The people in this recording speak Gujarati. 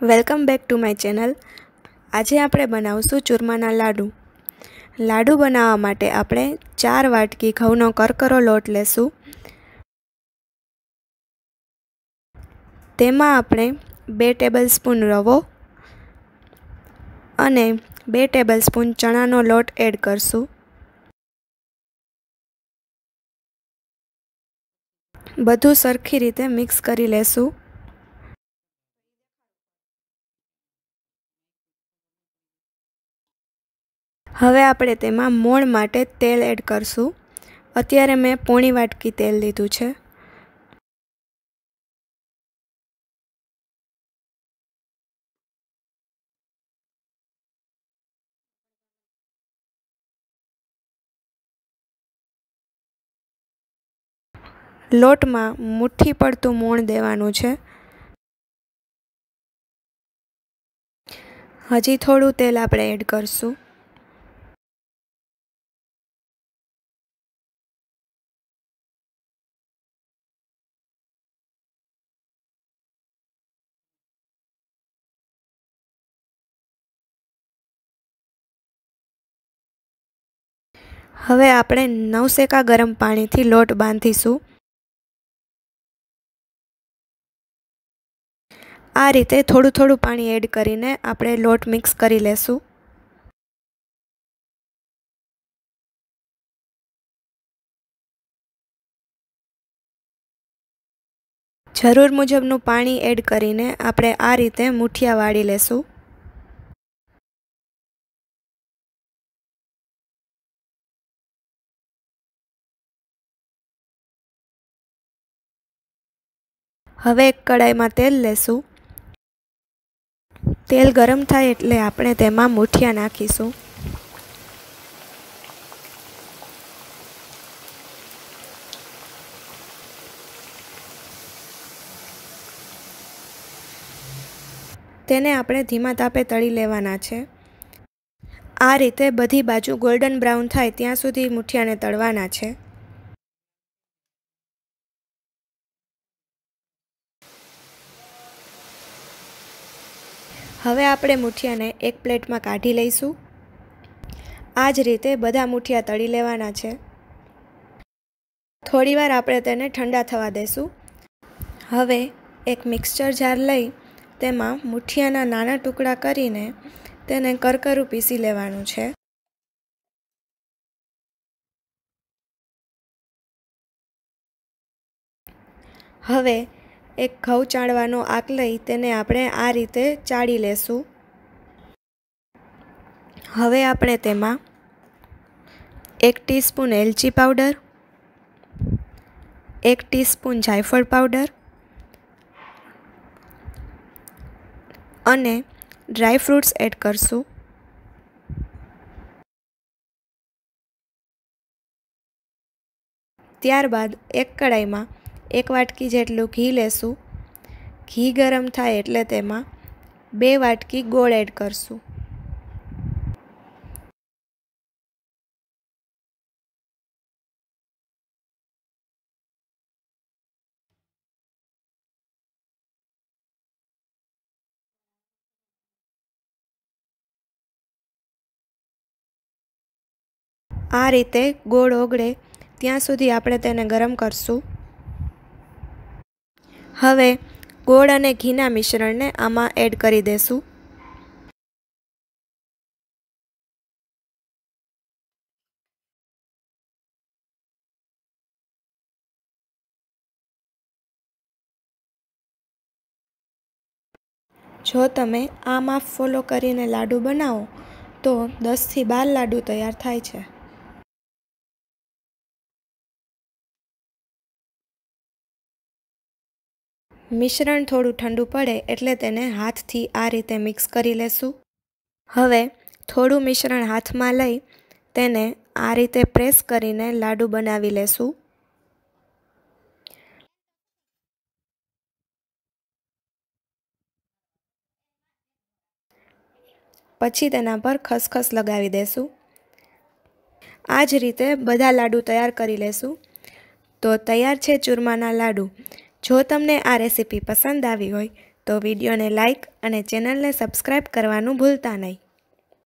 welcome back to my channel આજે આપણે બનાવશું ચૂરમાના લાડુ લાડુ બનાવવા માટે આપણે ચાર વાટકી ઘઉંનો કરકરો લોટ લેશું તેમાં આપણે બે ટેબલસ્પૂન રવો અને બે ટેબલસ્પૂન ચણાનો લોટ એડ કરશું બધું સરખી રીતે મિક્સ કરી લેશું હવે આપણે તેમાં મોણ માટે તેલ એડ કરશું અત્યારે મેં પોણી વાટકી તેલ લીધું છે લોટમાં મુઠ્ઠી પડતું મોણ દેવાનું છે હજી થોડું તેલ આપણે એડ કરશું હવે આપણે નવસેકા ગરમ પાણીથી લોટ બાંધીશું આ રીતે થોડું થોડું પાણી એડ કરીને આપણે લોટ મિક્સ કરી લેશું જરૂર મુજબનું પાણી એડ કરીને આપણે આ રીતે મૂઠિયા વાળી લેશું હવે એક કડાઈમાં તેલ લેશું તેલ ગરમ થાય એટલે આપણે તેમાં મૂઠિયા નાખીશું તેને આપણે ધીમા તાપે તળી લેવાના છે આ રીતે બધી બાજુ ગોલ્ડન બ્રાઉન થાય ત્યાં સુધી મૂઠિયાને તળવાના છે હવે આપણે મૂઠિયાને એક પ્લેટમાં કાઢી લઈશું આ જ રીતે બધા મૂઠિયા તળી લેવાના છે થોડીવાર આપણે તેને ઠંડા થવા દેશું હવે એક મિક્સચર જાર લઈ તેમાં મૂઠિયાના નાના ટુકડા કરીને તેને કરકરું પીસી લેવાનું છે હવે એક ઘઉં ચાળવાનો આંક લઈ તેને આપણે આ રીતે ચાળી લેશું હવે આપણે તેમાં એક ટીસ્પૂન એલચી પાવડર એક ટીસ્પૂન જાયફળ પાવડર અને ડ્રાય ફ્રૂટ્સ એડ કરશું ત્યારબાદ એક કડાઈમાં એક વાટકી જેટલું ઘી લેશું ઘી ગરમ થાય એટલે તેમાં બે વાટકી ગોળ એડ કરશું આ રીતે ગોળ ઓગળે ત્યાં સુધી આપણે તેને ગરમ કરશું હવે ગોળ અને ઘીના મિશ્રણને આમાં એડ કરી દેશું જો તમે આ માપ ફોલો કરીને લાડુ બનાવો તો દસથી બાર લાડુ તૈયાર થાય છે મિશ્રણ થોડું ઠંડુ પડે એટલે તેને હાથથી આ રીતે મિક્સ કરી લેશું હવે થોડું મિશ્રણ હાથમાં લઈ તેને આ રીતે પ્રેસ કરીને લાડુ બનાવી લેશું પછી તેના પર ખસખસ લગાવી દેશું આ જ રીતે બધા લાડુ તૈયાર કરી લેશું તો તૈયાર છે ચૂરમાના લાડુ જો તમને આ રેસીપી પસંદ આવી હોય તો વિડીયોને લાઇક અને ચેનલને સબસ્ક્રાઈબ કરવાનું ભૂલતા નહીં